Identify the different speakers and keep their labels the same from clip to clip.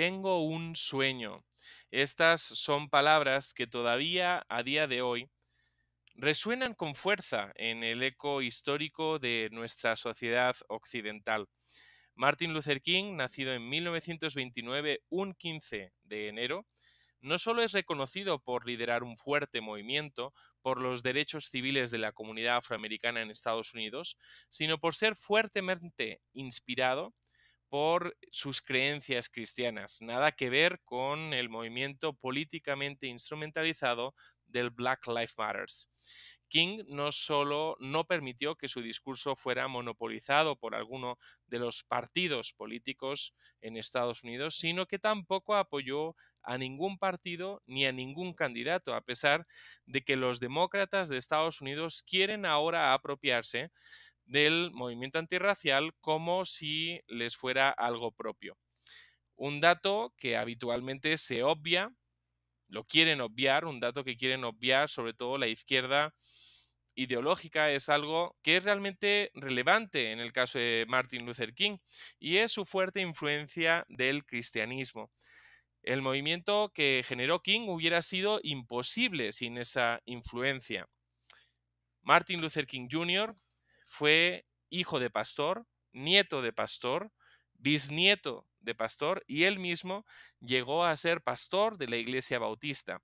Speaker 1: tengo un sueño. Estas son palabras que todavía a día de hoy resuenan con fuerza en el eco histórico de nuestra sociedad occidental. Martin Luther King, nacido en 1929, un 15 de enero, no solo es reconocido por liderar un fuerte movimiento por los derechos civiles de la comunidad afroamericana en Estados Unidos, sino por ser fuertemente inspirado por sus creencias cristianas, nada que ver con el movimiento políticamente instrumentalizado del Black Lives Matters. King no solo no permitió que su discurso fuera monopolizado por alguno de los partidos políticos en Estados Unidos, sino que tampoco apoyó a ningún partido ni a ningún candidato, a pesar de que los demócratas de Estados Unidos quieren ahora apropiarse del movimiento antirracial como si les fuera algo propio. Un dato que habitualmente se obvia, lo quieren obviar, un dato que quieren obviar sobre todo la izquierda ideológica es algo que es realmente relevante en el caso de Martin Luther King y es su fuerte influencia del cristianismo. El movimiento que generó King hubiera sido imposible sin esa influencia. Martin Luther King Jr., fue hijo de pastor, nieto de pastor, bisnieto de pastor y él mismo llegó a ser pastor de la iglesia bautista.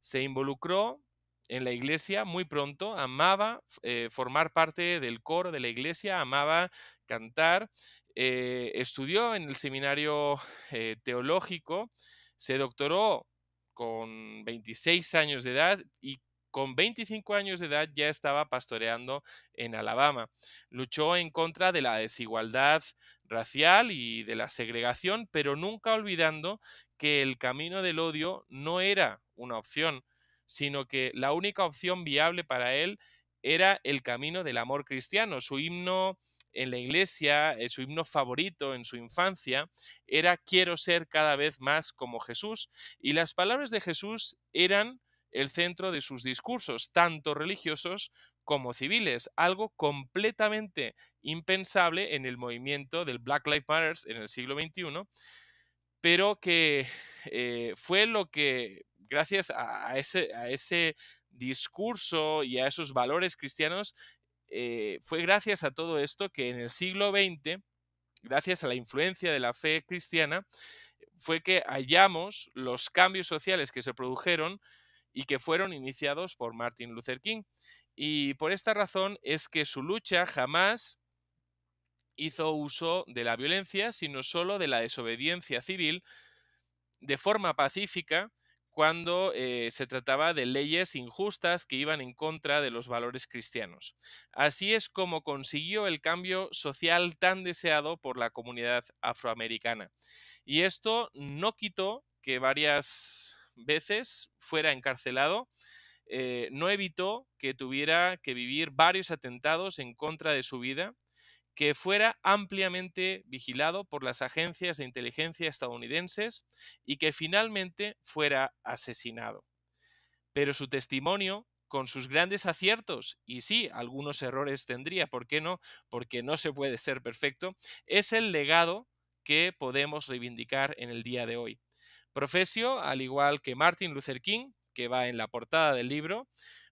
Speaker 1: Se involucró en la iglesia muy pronto, amaba eh, formar parte del coro de la iglesia, amaba cantar, eh, estudió en el seminario eh, teológico, se doctoró con 26 años de edad y con 25 años de edad ya estaba pastoreando en Alabama. Luchó en contra de la desigualdad racial y de la segregación, pero nunca olvidando que el camino del odio no era una opción, sino que la única opción viable para él era el camino del amor cristiano. Su himno en la iglesia, eh, su himno favorito en su infancia, era quiero ser cada vez más como Jesús. Y las palabras de Jesús eran el centro de sus discursos, tanto religiosos como civiles, algo completamente impensable en el movimiento del Black Lives Matter en el siglo XXI, pero que eh, fue lo que, gracias a ese, a ese discurso y a esos valores cristianos, eh, fue gracias a todo esto que en el siglo XX, gracias a la influencia de la fe cristiana, fue que hallamos los cambios sociales que se produjeron y que fueron iniciados por Martin Luther King. Y por esta razón es que su lucha jamás hizo uso de la violencia, sino solo de la desobediencia civil de forma pacífica cuando eh, se trataba de leyes injustas que iban en contra de los valores cristianos. Así es como consiguió el cambio social tan deseado por la comunidad afroamericana. Y esto no quitó que varias veces fuera encarcelado, eh, no evitó que tuviera que vivir varios atentados en contra de su vida, que fuera ampliamente vigilado por las agencias de inteligencia estadounidenses y que finalmente fuera asesinado. Pero su testimonio, con sus grandes aciertos, y sí, algunos errores tendría, ¿por qué no? Porque no se puede ser perfecto, es el legado que podemos reivindicar en el día de hoy. Profesio, al igual que Martin Luther King, que va en la portada del libro,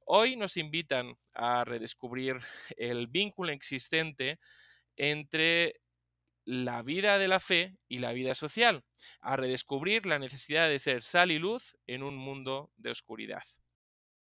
Speaker 1: hoy nos invitan a redescubrir el vínculo existente entre la vida de la fe y la vida social, a redescubrir la necesidad de ser sal y luz en un mundo de oscuridad.